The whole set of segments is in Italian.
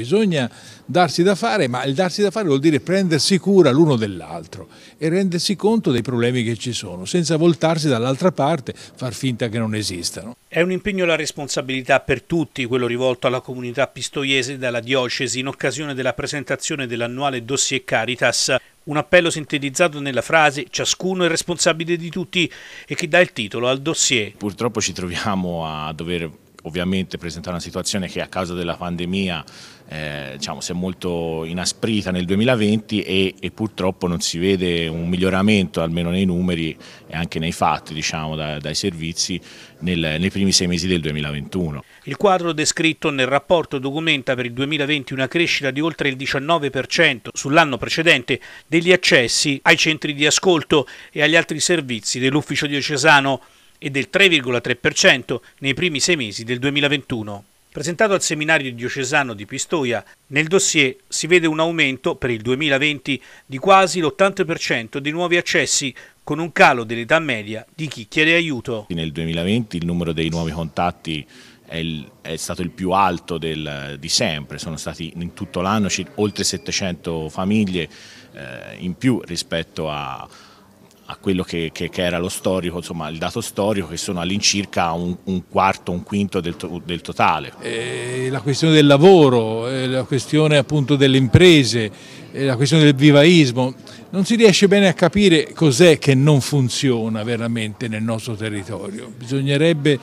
bisogna darsi da fare, ma il darsi da fare vuol dire prendersi cura l'uno dell'altro e rendersi conto dei problemi che ci sono, senza voltarsi dall'altra parte, far finta che non esistano. È un impegno e la responsabilità per tutti, quello rivolto alla comunità pistoiese dalla diocesi in occasione della presentazione dell'annuale dossier Caritas, un appello sintetizzato nella frase ciascuno è responsabile di tutti e che dà il titolo al dossier. Purtroppo ci troviamo a dover ovviamente presenta una situazione che a causa della pandemia eh, diciamo, si è molto inasprita nel 2020 e, e, purtroppo non si vede un miglioramento almeno nei numeri e anche nei fatti diciamo, da, dai servizi nel, nei primi sei mesi del 2021. Il quadro descritto nel rapporto documenta per il 2020 una crescita di oltre il 19% sull'anno precedente degli accessi ai centri di ascolto e agli altri servizi dell'ufficio diocesano e del 3,3% nei primi sei mesi del 2021. Presentato al seminario diocesano di Pistoia, nel dossier si vede un aumento per il 2020 di quasi l'80% dei nuovi accessi, con un calo dell'età media di chi chiede aiuto. Nel 2020 il numero dei nuovi contatti è, il, è stato il più alto del, di sempre, sono stati in tutto l'anno oltre 700 famiglie eh, in più rispetto a a quello che, che, che, era lo storico, insomma il dato storico che sono all'incirca un, un, quarto, un quinto del, del totale. Eh, la questione del lavoro, la questione appunto delle imprese, la questione del vivaismo, non si riesce bene a capire cos'è che non funziona veramente nel nostro territorio. Bisognerebbe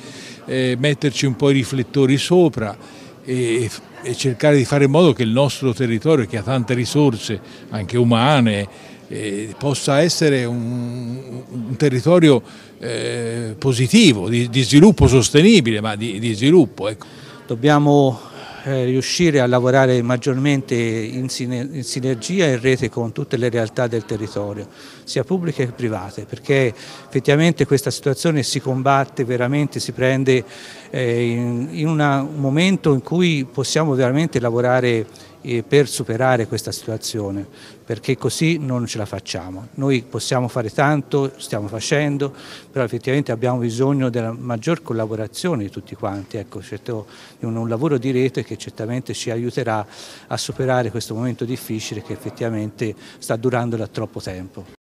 eh, metterci un po' i riflettori sopra e, e cercare di fare in modo che il nostro territorio, che ha tante risorse anche umane, eh, possa essere un, un territorio eh, positivo, di, di, sviluppo sostenibile, ma di, di sviluppo. Ecco. Dobbiamo eh, riuscire a lavorare maggiormente in, sinergia e in rete con tutte le realtà del territorio, sia pubbliche che private, perché effettivamente questa situazione si combatte veramente, si prende eh, in, un momento in cui possiamo veramente lavorare per superare questa situazione, perché così non ce la facciamo. Noi possiamo fare tanto, stiamo facendo, però effettivamente abbiamo bisogno della maggior collaborazione di tutti quanti, ecco, certo, un, lavoro di rete che certamente ci aiuterà a superare questo momento difficile che effettivamente sta durando da troppo tempo.